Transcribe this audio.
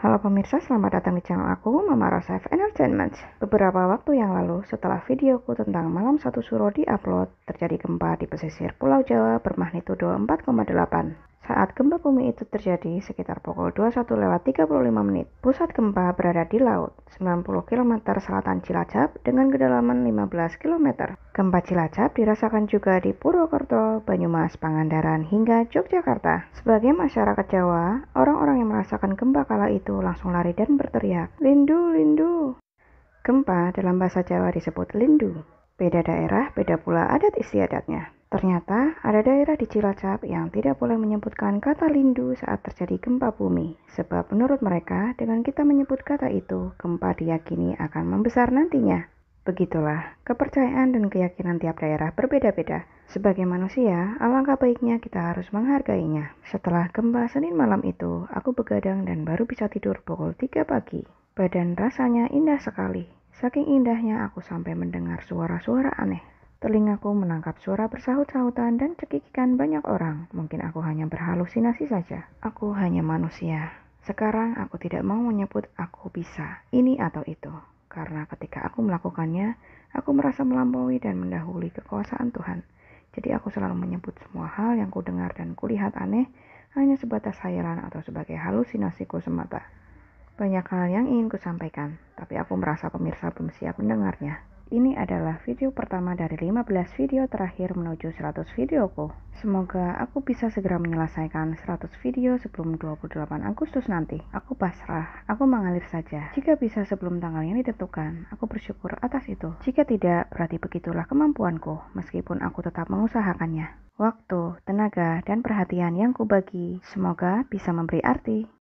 Halo pemirsa, selamat datang di channel aku, Mama F Entertainment. Beberapa waktu yang lalu, setelah videoku tentang malam satu suro di-upload, terjadi gempa di pesisir Pulau Jawa bermagnitudo 4,8. Saat gempa bumi itu terjadi sekitar pukul 2:1.35 menit, pusat gempa berada di laut 90 km selatan Cilacap dengan kedalaman 15 km. Gempa Cilacap dirasakan juga di Purwokerto, Banyumas, Pangandaran, hingga Yogyakarta. Sebagai masyarakat Jawa, orang-orang yang merasakan gempa kala itu langsung lari dan berteriak, Lindu, Lindu! Gempa dalam bahasa Jawa disebut Lindu. Beda daerah, beda pula adat istiadatnya. Ternyata ada daerah di Cilacap yang tidak boleh menyebutkan kata lindu saat terjadi gempa bumi, sebab menurut mereka dengan kita menyebut kata itu, gempa diyakini akan membesar nantinya. Begitulah, kepercayaan dan keyakinan tiap daerah berbeda-beda. Sebagai manusia, alangkah baiknya kita harus menghargainya. Setelah gempa Senin malam itu, aku begadang dan baru bisa tidur pukul 3 pagi. Badan rasanya indah sekali. Saking indahnya aku sampai mendengar suara-suara aneh. Telingaku menangkap suara bersahut-sahutan dan cekikikan banyak orang. Mungkin aku hanya berhalusinasi saja. Aku hanya manusia. Sekarang aku tidak mau menyebut aku bisa ini atau itu. Karena ketika aku melakukannya, aku merasa melampaui dan mendahului kekuasaan Tuhan. Jadi aku selalu menyebut semua hal yang kudengar dan kulihat aneh hanya sebatas hayalan atau sebagai halusinasiku semata. Banyak hal yang ingin kusampaikan, tapi aku merasa pemirsa belum siap mendengarnya. Ini adalah video pertama dari 15 video terakhir menuju 100 videoku. Semoga aku bisa segera menyelesaikan 100 video sebelum 28 Agustus nanti. Aku pasrah, aku mengalir saja. Jika bisa sebelum tanggal yang ditentukan, aku bersyukur atas itu. Jika tidak, berarti begitulah kemampuanku, meskipun aku tetap mengusahakannya. Waktu, tenaga, dan perhatian yang kubagi, semoga bisa memberi arti.